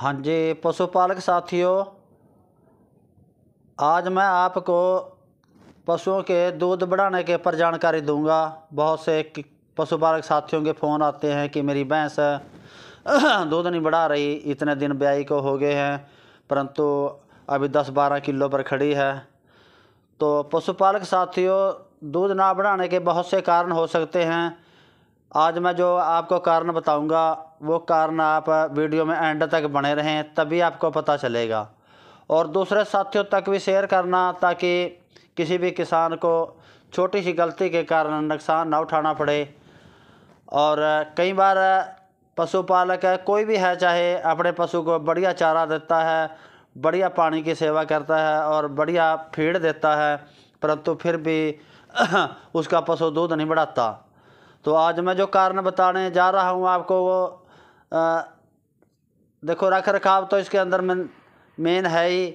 हाँ जी पशुपालक साथियों आज मैं आपको पशुओं के दूध बढ़ाने के ऊपर जानकारी दूंगा बहुत से पशुपालक साथियों के फ़ोन आते हैं कि मेरी भैंस दूध नहीं बढ़ा रही इतने दिन ब्याई को हो गए हैं परंतु अभी 10-12 किलो पर खड़ी है तो पशुपालक साथियों दूध ना बढ़ाने के बहुत से कारण हो सकते हैं आज मैं जो आपको कारण बताऊँगा वो कारण आप वीडियो में एंड तक बने रहें तभी आपको पता चलेगा और दूसरे साथियों तक भी शेयर करना ताकि किसी भी किसान को छोटी सी गलती के कारण नुकसान ना उठाना पड़े और कई बार पशुपालक कोई भी है चाहे अपने पशु को बढ़िया चारा देता है बढ़िया पानी की सेवा करता है और बढ़िया फीड देता है परंतु फिर भी उसका पशु दूध नहीं बढ़ाता तो आज मैं जो कारण बताने जा रहा हूँ आपको वो देखो रख रखाव तो इसके अंदर में मेन है ही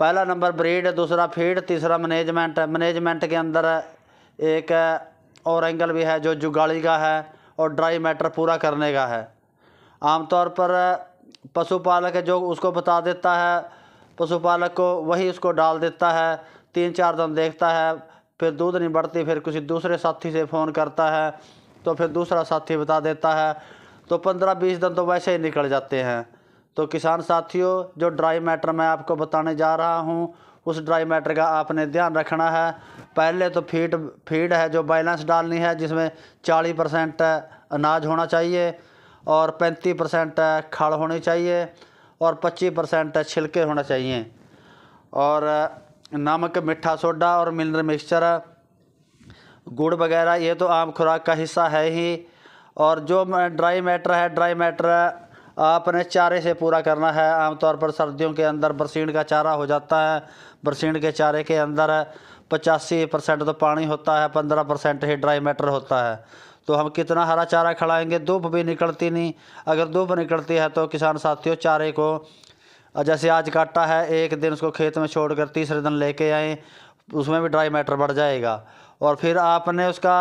पहला नंबर ब्रीड दूसरा फीड तीसरा मैनेजमेंट मैनेजमेंट के अंदर एक और एंगल भी है जो जुगाड़ी का है और ड्राई मैटर पूरा करने का है आमतौर पर पशुपालक जो उसको बता देता है पशुपालक को वही उसको डाल देता है तीन चार दिन देखता है फिर दूध नहीं बढ़ती फिर किसी दूसरे साथी से फ़ोन करता है तो फिर दूसरा साथी बता देता है तो पंद्रह बीस दिन तो वैसे ही निकल जाते हैं तो किसान साथियों जो ड्राई मैटर मैं आपको बताने जा रहा हूँ उस ड्राई मैटर का आपने ध्यान रखना है पहले तो फीड फीड है जो बैलेंस डालनी है जिसमें चालीस परसेंट अनाज होना चाहिए और पैंतीस परसेंट खड़ होनी चाहिए और पच्चीस परसेंट छिलके होना चाहिए और नमक मीठा सोडा और मिनरल मिक्सचर गुड़ वगैरह ये तो आम खुराक का हिस्सा है ही और जो ड्राई मैटर है ड्राई मैटर आपने चारे से पूरा करना है आमतौर पर सर्दियों के अंदर बरसीन का चारा हो जाता है बरसीन के चारे के अंदर पचासी परसेंट तो पानी होता है पंद्रह परसेंट ही ड्राई मैटर होता है तो हम कितना हरा चारा खिलाएंगे धूप भी निकलती नहीं अगर धूप निकलती है तो किसान साथियों चारे को जैसे आज काटा है एक दिन उसको खेत में छोड़ कर तीसरे दिन लेके आए उसमें भी ड्राई मैटर बढ़ जाएगा और फिर आपने उसका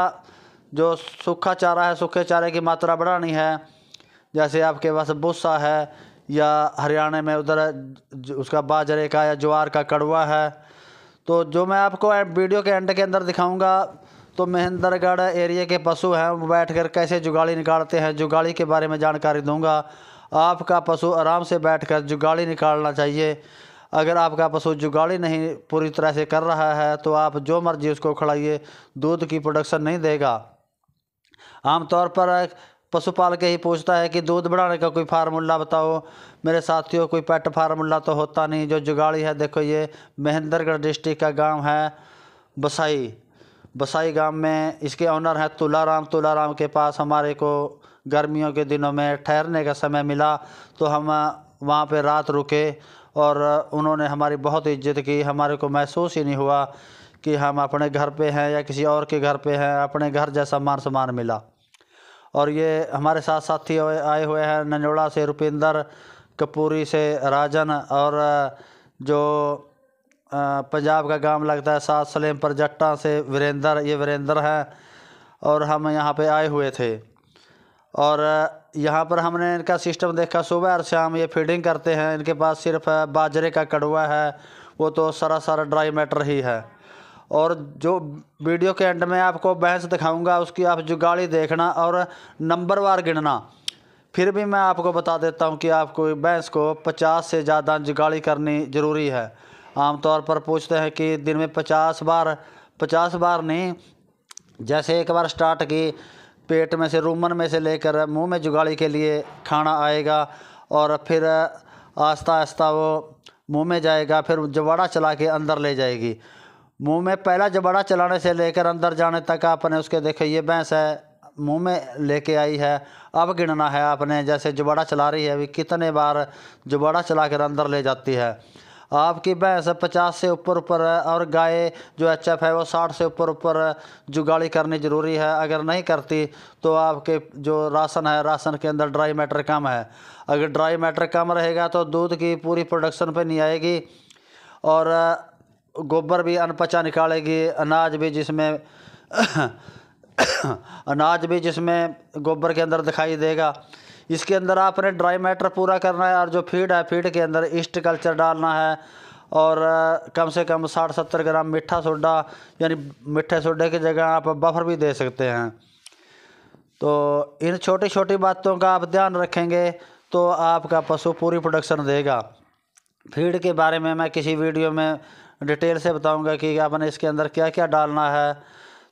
जो सूखा चारा है सूखे चारे की मात्रा बढ़ानी है जैसे आपके पास भूसा है या हरियाणा में उधर उसका बाजरे का या ज्वार का कड़वा है तो जो मैं आपको वीडियो के एंड के अंदर दिखाऊंगा तो महेंद्रगढ़ एरिया के पशु हैं वो बैठ कर कैसे जुगाड़ी निकालते हैं जुगाड़ी के बारे में जानकारी दूंगा आपका पशु आराम से बैठ कर जुगाड़ी निकालना चाहिए अगर आपका पशु जुगाड़ी नहीं पूरी तरह से कर रहा है तो आप जो मर्जी उसको खड़ाइए दूध की प्रोडक्शन नहीं देगा आमतौर पर पशुपालक ही पूछता है कि दूध बढ़ाने का कोई फार्मूला बताओ मेरे साथियों कोई पेट फार्मूला तो होता नहीं जो जुगाड़ी है देखो ये महेंद्रगढ़ डिस्ट्रिक्ट का गांव है बसाई बसाई गांव में इसके ऑनर हैं तुलाराम तुलाराम के पास हमारे को गर्मियों के दिनों में ठहरने का समय मिला तो हम वहाँ पर रात रुके और उन्होंने हमारी बहुत इज्जत की हमारे को महसूस ही नहीं हुआ कि हम अपने घर पे हैं या किसी और के घर पे हैं अपने घर जैसा मान सम्मान मिला और ये हमारे साथ साथी आए हुए हैं नंजोड़ा से रुपिंदर कपूरी से राजन और जो पंजाब का गांव लगता है सात सलेम पर जट्टा से वीरेंद्र ये वीरेंद्र हैं और हम यहाँ पे आए हुए थे और यहाँ पर हमने इनका सिस्टम देखा सुबह और शाम ये फीडिंग करते हैं इनके पास सिर्फ बाजरे का कड़वा है वो तो सरासर ड्राई मैटर ही है और जो वीडियो के एंड में आपको बहस दिखाऊंगा उसकी आप जुगाड़ी देखना और नंबर वार गिनना फिर भी मैं आपको बता देता हूं कि आपको भैंस को 50 से ज़्यादा जुगाड़ी करनी ज़रूरी है आमतौर पर पूछते हैं कि दिन में 50 बार 50 बार नहीं जैसे एक बार स्टार्ट की पेट में से रूमन में से लेकर मुंह में जुगाड़ी के लिए खाना आएगा और फिर आस्ता आस्ता वो मुंह में जाएगा फिर जवाड़ा चला के अंदर ले जाएगी मुंह में पहला जबड़ा चलाने से लेकर अंदर जाने तक आपने उसके देखे ये भैंस है मुंह में लेके आई है अब गिनना है आपने जैसे जुबाड़ा चला रही है अभी कितने बार जुबाड़ा चला कर अंदर ले जाती है आपकी भैंस पचास से ऊपर ऊपर है और गाय जो एच एफ है वो साठ से ऊपर ऊपर जुगाड़ी करनी ज़रूरी है अगर नहीं करती तो आपके जो राशन है राशन के अंदर ड्राई मैटर कम है अगर ड्राई मैटर कम रहेगा तो दूध की पूरी प्रोडक्शन पर नहीं आएगी और गोबर भी अनपचा निकालेगी अनाज भी जिसमें अनाज भी जिसमें गोबर के अंदर दिखाई देगा इसके अंदर आपने ड्राई मैटर पूरा करना है और जो फीड है फीड के अंदर ईस्ट कल्चर डालना है और कम से कम साठ सत्तर ग्राम मीठा सोडा यानी मीठे सोडे की जगह आप बफर भी दे सकते हैं तो इन छोटी छोटी बातों का आप ध्यान रखेंगे तो आपका पशु पूरी प्रोडक्शन देगा फीड के बारे में मैं किसी वीडियो में डिटेल से बताऊंगा कि आपने इसके अंदर क्या क्या डालना है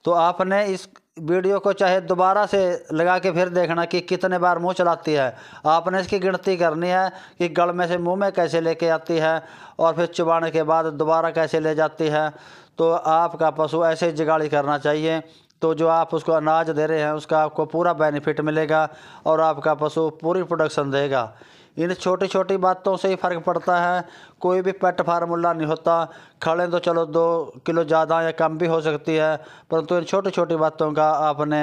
तो आपने इस वीडियो को चाहे दोबारा से लगा के फिर देखना कि कितने बार मुंह चलाती है आपने इसकी गिनती करनी है कि गल में से मुंह में कैसे लेके आती है और फिर चुबाने के बाद दोबारा कैसे ले जाती है तो आपका पशु ऐसे ही जिगाड़ी करना चाहिए तो जो आप उसको अनाज दे रहे हैं उसका आपको पूरा बेनिफिट मिलेगा और आपका पशु पूरी प्रोडक्शन देगा इन छोटी छोटी बातों से ही फ़र्क पड़ता है कोई भी पेट फार्मूला नहीं होता खड़े तो चलो दो किलो ज़्यादा या कम भी हो सकती है परंतु इन छोटी छोटी बातों का आपने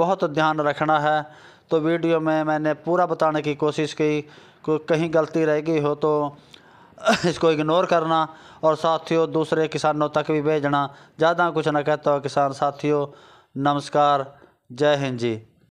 बहुत ध्यान रखना है तो वीडियो में मैंने पूरा बताने की कोशिश की को कहीं गलती रह गई हो तो इसको इग्नोर करना और साथियों दूसरे किसानों तक भी भेजना ज़्यादा कुछ ना कहता हो किसान साथियों नमस्कार जय हिंद जी